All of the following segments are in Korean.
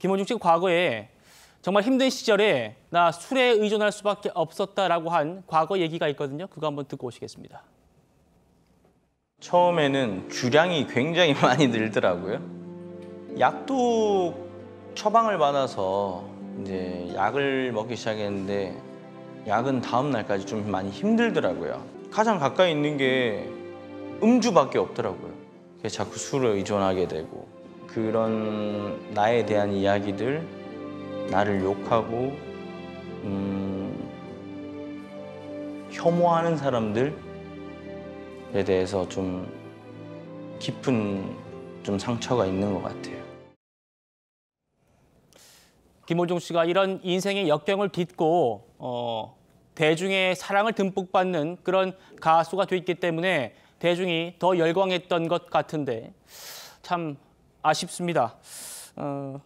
김원중 씨 과거에 정말 힘든 시절에 나 술에 의존할 수밖에 없었다라고 한 과거 얘기가 있거든요. 그거 한번 듣고 오시겠습니다. 처음에는 주량이 굉장히 많이 늘더라고요. 약도 처방을 받아서 이제 약을 먹기 시작했는데 약은 다음 날까지 좀 많이 힘들더라고요. 가장 가까이 있는 게 음주밖에 없더라고요. 자꾸 술을 의존하게 되고 그런 나에 대한 이야기들, 나를 욕하고 음, 혐오하는 사람들에 대해서 좀 깊은 좀 상처가 있는 것 같아요. 김호중 씨가 이런 인생의 역경을 딛고 어, 대중의 사랑을 듬뿍 받는 그런 가수가 됐기 때문에 대중이 더 열광했던 것 같은데 참 아쉽습니다. 어,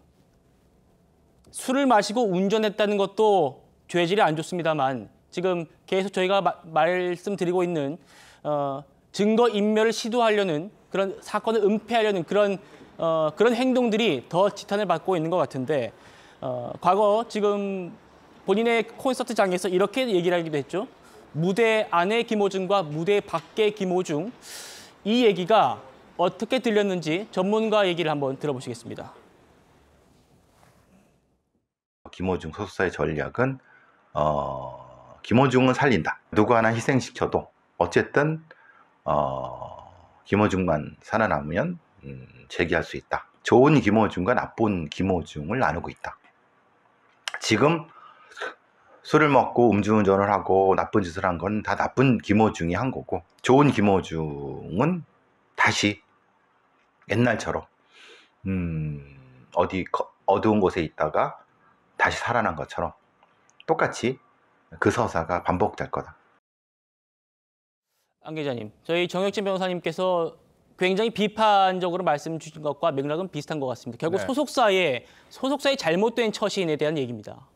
술을 마시고 운전했다는 것도 죄질이 안 좋습니다만 지금 계속 저희가 마, 말씀드리고 있는 어, 증거인멸을 시도하려는 그런 사건을 은폐하려는 그런 어, 그런 행동들이 더 지탄을 받고 있는 것 같은데 어, 과거 지금 본인의 콘서트장에서 이렇게 얘기를 하기도 했죠. 무대 안의 김호중과 무대 밖의 김호중 이 얘기가 어떻게 들렸는지 전문가 얘기를 한번 들어보시겠습니다. 김호중 소속사의 전략은 어, 김호중은 살린다. 누구 하나 희생시켜도 어쨌든 어, 김호중만 살아남으면 음, 재기할 수 있다. 좋은 김호중과 나쁜 김호중을 나누고 있다. 지금 술을 먹고 음주운전을 하고 나쁜 짓을 한 건 다 나쁜 김호중이한 거고 좋은 김호중은 다시 옛날처럼 음, 어디 어두운 곳에 있다가 다시 살아난 것처럼 똑같이 그 서사가 반복될 거다. 안 기자님, 저희 정혁진 변호사님께서 굉장히 비판적으로 말씀 주신 것과 맥락은 비슷한 것 같습니다. 결국 네. 소속사의 소속사의 잘못된 처신에 대한 얘기입니다.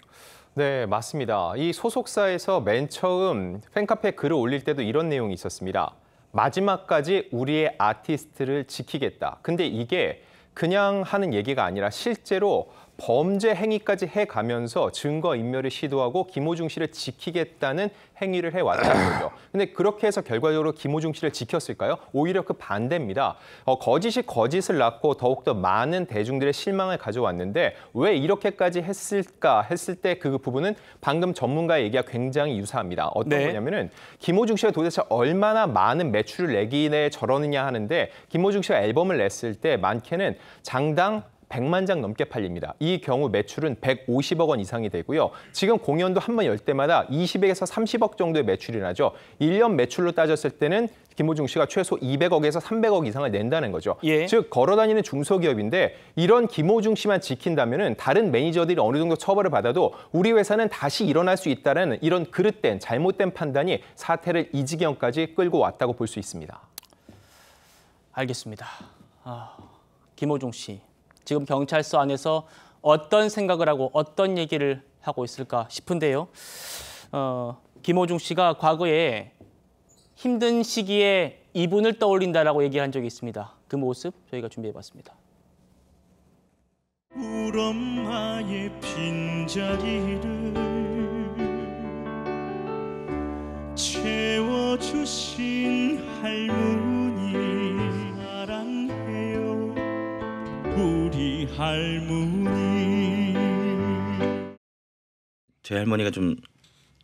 네, 맞습니다. 이 소속사에서 맨 처음 팬카페 글을 올릴 때도 이런 내용이 있었습니다. 마지막까지 우리의 아티스트를 지키겠다. 근데 이게 그냥 하는 얘기가 아니라 실제로 범죄 행위까지 해가면서 증거 인멸을 시도하고 김호중 씨를 지키겠다는 행위를 해왔다는 거죠. 근데 그렇게 해서 결과적으로 김호중 씨를 지켰을까요? 오히려 그 반대입니다. 어, 거짓이 거짓을 낳고 더욱더 많은 대중들의 실망을 가져왔는데 왜 이렇게까지 했을까 했을 때 그 부분은 방금 전문가의 얘기와 굉장히 유사합니다. 어떤 네. 거냐면은 김호중 씨가 도대체 얼마나 많은 매출을 내기에 저러느냐 하는데 김호중 씨가 앨범을 냈을 때 많게는 장당 100만 장 넘게 팔립니다. 이 경우 매출은 150억 원 이상이 되고요. 지금 공연도 한 번 열 때마다 2 0에서 30억 정도의 매출이 나죠. 1년 매출로 따졌을 때는 김호중 씨가 최소 200억에서 300억 이상을 낸다는 거죠. 예. 즉 걸어다니는 중소기업인데 이런 김호중 씨만 지킨다면 다른 매니저들이 어느 정도 처벌을 받아도 우리 회사는 다시 일어날 수 있다는 이런 그릇된 잘못된 판단이 사태를 이 지경까지 끌고 왔다고 볼 수 있습니다. 알겠습니다. 아, 김호중 씨 지금 경찰서 안에서 어떤 생각을 하고 어떤 얘기를 하고 있을까 싶은데요. 어, 김호중 씨가 과거에 힘든 시기에 이분을 떠올린다라고 얘기한 적이 있습니다. 그 모습 저희가 준비해봤습니다. 우엄마의 빈자리를 채워주신 할머니 할머니 저희 할머니가 좀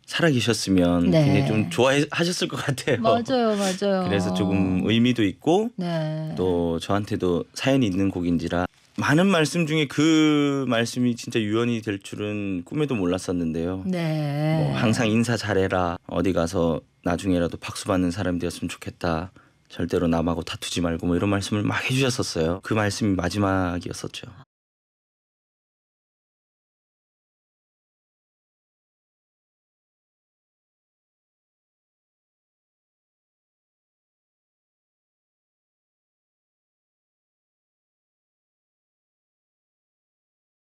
살아계셨으면 네. 굉장히 좀 좋아하셨을 것 같아요. 맞아요, 맞아요. 그래서 조금 의미도 있고 네. 또 저한테도 사연이 있는 곡인지라 많은 말씀 중에 그 말씀이 진짜 유언이 될 줄은 꿈에도 몰랐었는데요. 네. 뭐 항상 인사 잘해라. 어디 가서 나중에라도 박수 받는 사람이 되었으면 좋겠다. 절대로 남하고 다투지 말고 뭐 이런 말씀을 막 해주셨었어요. 그 말씀이 마지막이었었죠.